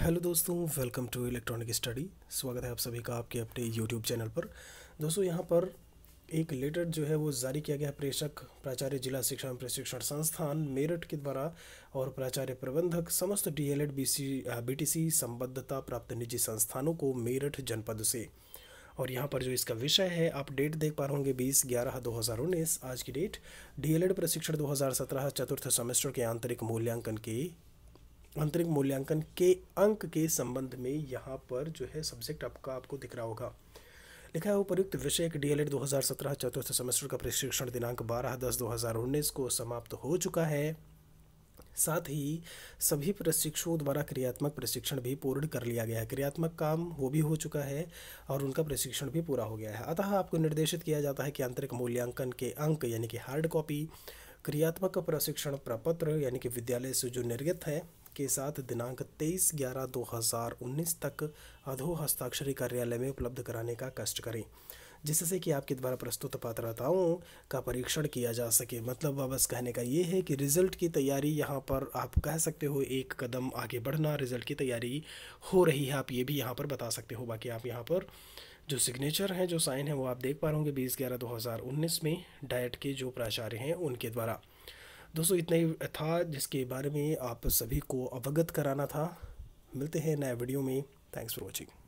hello दोस्तों welcome to electronic study स्वागत है आप सभी का आपके अपने यूट्यूब चैनल पर दोस्तों यहाँ पर एक लेटर जो है वो जारी किया गया है प्रेषक प्राचार्य जिला शिक्षा एवं प्रशिक्षण संस्थान मेरठ के द्वारा और प्राचार्य प्रबंधक समस्त डीएलएड बीसी बीटीसी संबद्धता प्राप्त निजी संस्थानों को मेरठ जनपद से और यहाँ पर जो इसका विषय है आप डेट देख पा रहे होंगे बीस ग्यारह दो हज़ार उन्नीस आज की डेट डीएलएड प्रशिक्षण दो हज़ार सत्रह चतुर्थ सेमेस्टर के आंतरिक मूल्यांकन की आंतरिक मूल्यांकन के अंक के संबंध में यहाँ पर जो है सब्जेक्ट आपका आपको दिख रहा होगा लिखा है उपयुक्त विषय डी एल एड दो हज़ार सत्रह चतुर्थ सेमेस्टर का प्रशिक्षण दिनांक बारह दस दो हज़ार उन्नीस को समाप्त हो चुका है साथ ही सभी प्रशिक्षुओं द्वारा क्रियात्मक प्रशिक्षण भी पूर्ण कर लिया गया है क्रियात्मक काम वो भी हो चुका है और उनका प्रशिक्षण भी पूरा हो गया है अतः आपको निर्देशित किया जाता है कि आंतरिक मूल्यांकन के अंक यानी कि हार्ड कॉपी क्रियात्मक प्रशिक्षण प्रपत्र यानी कि विद्यालय से जो निर्गत है के साथ दिनांक 23 ग्यारह 2019 तक अधो हस्ताक्षरी कार्यालय में उपलब्ध कराने का कष्ट करें जिससे कि आपके द्वारा प्रस्तुत पात्रताओं का परीक्षण किया जा सके मतलब बस कहने का ये है कि रिजल्ट की तैयारी यहाँ पर आप कह सकते हो एक कदम आगे बढ़ना रिजल्ट की तैयारी हो रही है आप ये भी यहाँ पर बता सकते हो बाकी आप यहाँ पर जो सिग्नेचर हैं जो साइन है वो आप देख पा रहे होंगे बीस ग्यारह दो हज़ार उन्नीस में डाइट के जो प्राचार्य हैं उनके द्वारा दोस्तों इतना ही था जिसके बारे में आप सभी को अवगत कराना था मिलते हैं नए वीडियो में थैंक्स फॉर वॉचिंग